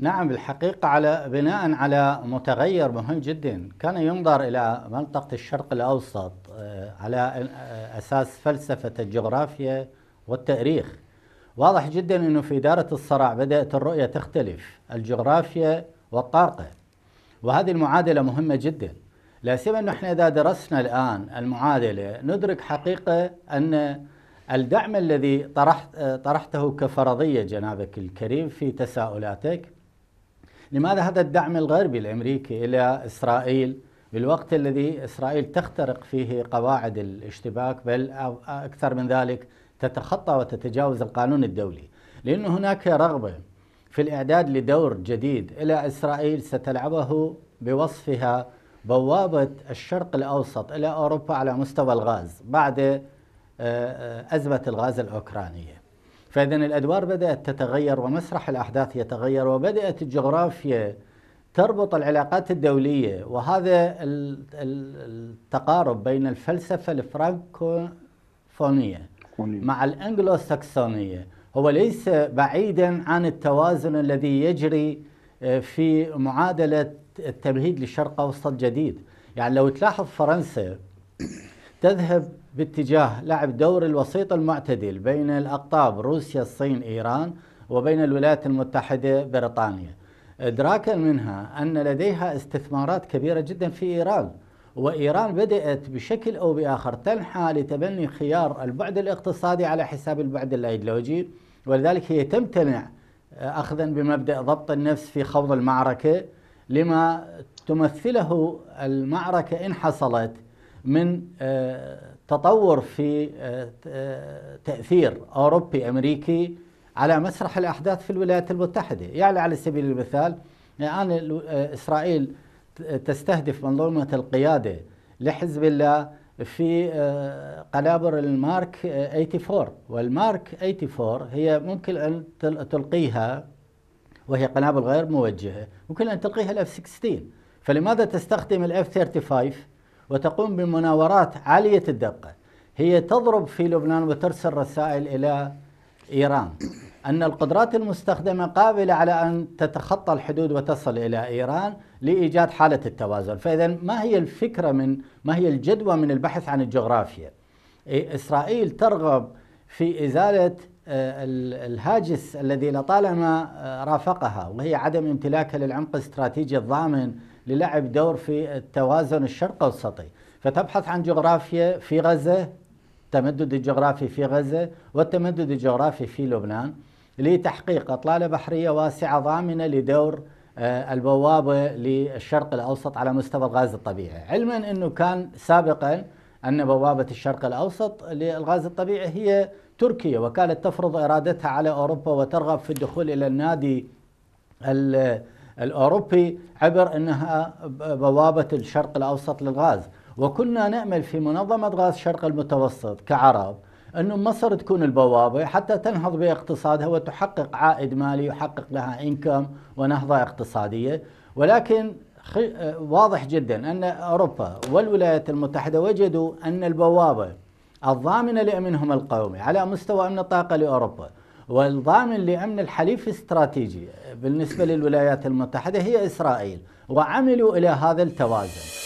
نعم الحقيقة على بناء على متغير مهم جدا كان ينظر إلى منطقة الشرق الأوسط آه، على آه، أساس فلسفة الجغرافيا والتاريخ واضح جدا أنه في إدارة الصراع بدأت الرؤية تختلف الجغرافيا والطاقة وهذه المعادلة مهمة جدا لا سيما أنه إحنا إذا درسنا الآن المعادلة ندرك حقيقة أن الدعم الذي طرحت آه، طرحته كفرضية جنابك الكريم في تساؤلاتك لماذا هذا الدعم الغربي الامريكي الى اسرائيل بالوقت الذي اسرائيل تخترق فيه قواعد الاشتباك بل اكثر من ذلك تتخطى وتتجاوز القانون الدولي لأن هناك رغبة في الإعداد لدور جديد إلى إسرائيل ستلعبه بوصفها بوابة الشرق الأوسط إلى أوروبا على مستوى الغاز بعد آه، آه، أزمة الغاز الأوكرانية فإذا الأدوار بدأت تتغير ومسرح الأحداث يتغير وبدأت الجغرافيا تربط العلاقات الدولية وهذا التقارب بين الفلسفة الفرانكوفونية مع الأنجلو ساكسونية هو ليس بعيدا عن التوازن الذي يجري آه، في معادلة التمهيد لشرق أوسط جديد يعني لو تلاحظ فرنسا تذهب باتجاه لعب دور الوسيط المعتدل بين الأقطاب روسيا الصين إيران وبين الولايات المتحدة بريطانيا إدراكا منها أن لديها استثمارات كبيرة جدا في إيران وإيران بدأت بشكل أو بآخر تنحى لتبني خيار البعد الاقتصادي على حساب البعد الأيديولوجي ولذلك هي تمتنع آه، أخذا بمبدأ ضبط النفس في خوض المعركة لما تمثله المعركة إن حصلت من آه، تطور في آه، آه، تأثير أوروبي أمريكي على مسرح الأحداث في الولايات المتحدة يعني على سبيل المثال الآن يعني إسرائيل تستهدف منظومة القيادة لحزب الله في قنابر المارك 84 والمارك 84 هي ممكن أن تلقيها وهي قنابل غير موجهة ممكن أن تلقيها الاف 16 فلماذا تستخدم الاف 35 وتقوم بمناورات عالية الدقة هي تضرب في لبنان وترسل رسائل إلى إيران أن القدرات المستخدمة قابلة على أن تتخطى الحدود وتصل إلى إيران لإيجاد حالة التوازن فإذا ما هي الفكرة من ما هي الجدوى من البحث عن الجغرافيا إسرائيل ترغب في إزالة آه، الهاجس الذي لطالما آه، رافقها وهي عدم امتلاكها للعمق الاستراتيجي الضامن للعب دور في التوازن الشرق أوسطي فتبحث عن جغرافيا في غزة التمدد الجغرافي في غزة والتمدد الجغرافي في لبنان لتحقيق أطلالة بحرية واسعة ضامنة لدور آه، البوابة للشرق الأوسط على مستوى الغاز الطبيعي علما أنه كان سابقا أن بوابة الشرق الأوسط للغاز الطبيعي هي تركيا وكانت تفرض إرادتها على أوروبا وترغب في الدخول إلى النادي الأوروبي عبر أنها بوابة الشرق الأوسط للغاز وكنا نأمل في منظمة غاز الشرق المتوسط كعرب أن مصر تكون البوابة حتى تنهض باقتصادها وتحقق عائد مالي يحقق لها إنكم ونهضة اقتصادية ولكن واضح جدا أن أوروبا والولايات المتحدة وجدوا أن البوابة الضامنة لأمنهم القومي على مستوى أمن الطاقة لأوروبا والضامن لأمن الحليف استراتيجي بالنسبة للولايات المتحدة هي إسرائيل وعملوا إلى هذا التوازن